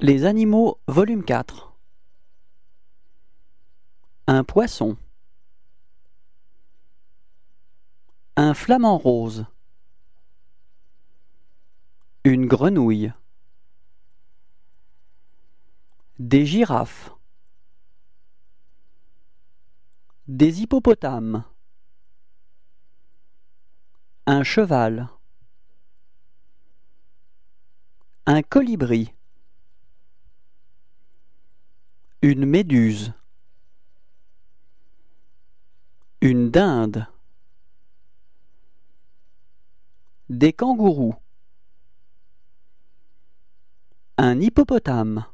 Les animaux, volume 4 Un poisson Un flamant rose Une grenouille Des girafes Des hippopotames Un cheval Un colibri une méduse. Une dinde. Des kangourous. Un hippopotame.